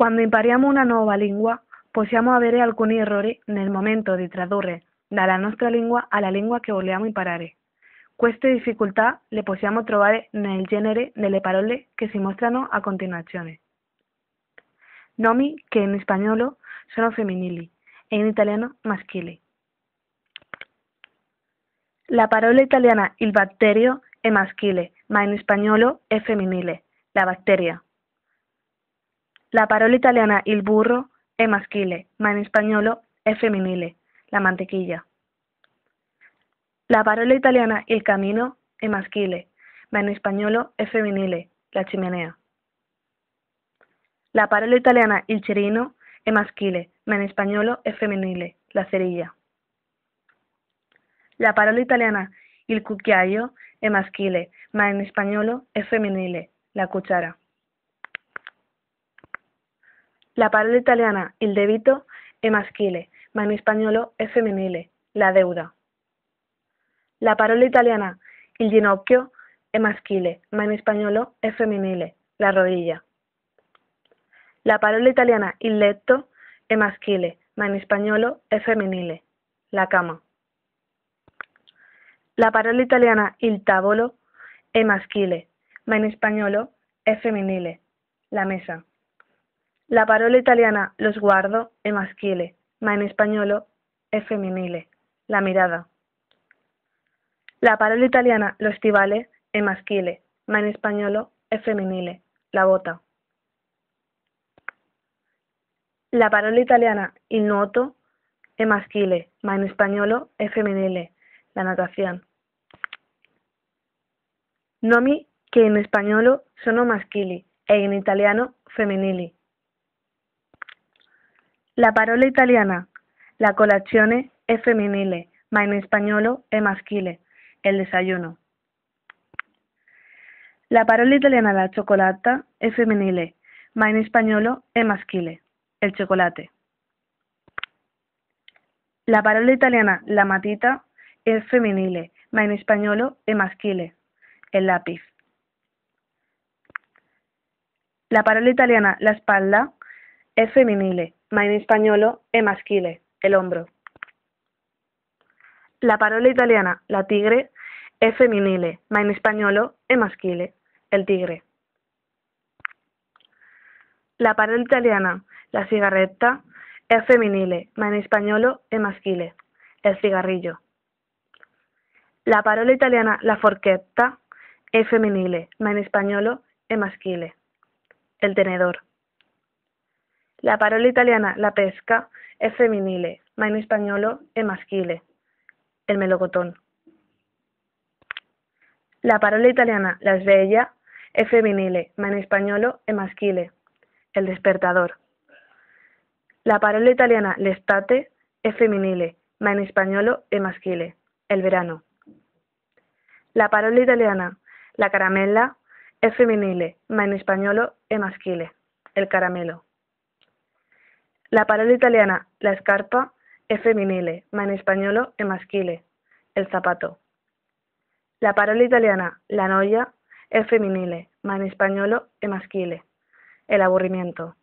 Cuando impariamo una lengua, lingua, pues possiamo avere alcuni en nel momento di tradurre dalla nostra lingua alla lingua che vogliamo imparare. Queste difficoltà le possiamo trovare nel genere las parole che si mostrano a continuazione. Nomi che in spagnolo sono femminili e in italiano maschili. La parola italiana il batterio è maschile, ma in spagnolo è femminile, la bacteria. La parola italiana "il burro" è maschile, ma in spagnolo es femminile, la mantequilla. La parola italiana "il camino" è maschile, ma en spagnolo es femminile, la chimenea. La parola italiana "il cerino" è maschile, ma en spagnolo es femminile, la cerilla. La parola italiana il cucchiaio è maschile, ma en spagnolo es femminile, la cuchara. La parola italiana "il debito" è maschile, ma en spagnolo es femminile, la deuda. La parola italiana "il ginocchio" è maschile, ma en spagnolo es femminile, la rodilla. La parola italiana "il letto" è maschile, ma en spagnolo es femminile, la cama. La parola italiana "il tavolo" è maschile, ma en spagnolo es femminile, la mesa. La parola italiana los guardo es masquile, ma en español es femminile, la mirada. La parola italiana "lo stivale" es masquile, ma en español es femminile, la bota. La parola italiana il noto es maschile, ma en spagnolo es femminile, la natación. Nomi que en español sono maschili e in italiano femminili. La parola italiana. La colazione è femminile, ma in spagnolo è maschile. El desayuno. La parola italiana la cioccolata è femminile, ma in spagnolo è maschile. El chocolate. La parola italiana la matita es femenile, ma en español es masquile, el lápiz. La parola italiana la espalda es femminile ma español, e el hombro. La parola italiana la tigre es femminile, ma in español, è e maschile, el tigre. La parola italiana la sigaretta es femminile, ma in español, è e maschile, el cigarrillo. La parola italiana la forchetta es femminile, ma in español, è maschile, el tenedor. La parola italiana la pesca es femminile, ma en español e maschile. El melocotón. La parola italiana la sveglia es femminile, ma en spagnolo e maschile. El despertador. La parola italiana l'estate es femminile, ma en español e maschile. El verano. La parola italiana la caramella es femminile, ma en spagnolo e maschile. El caramelo. La palabra italiana "la scarpa" es femminile, ma en español es masquile, "el zapato". La palabra italiana "la noia" es femminile, ma en español es masquile, "el aburrimiento".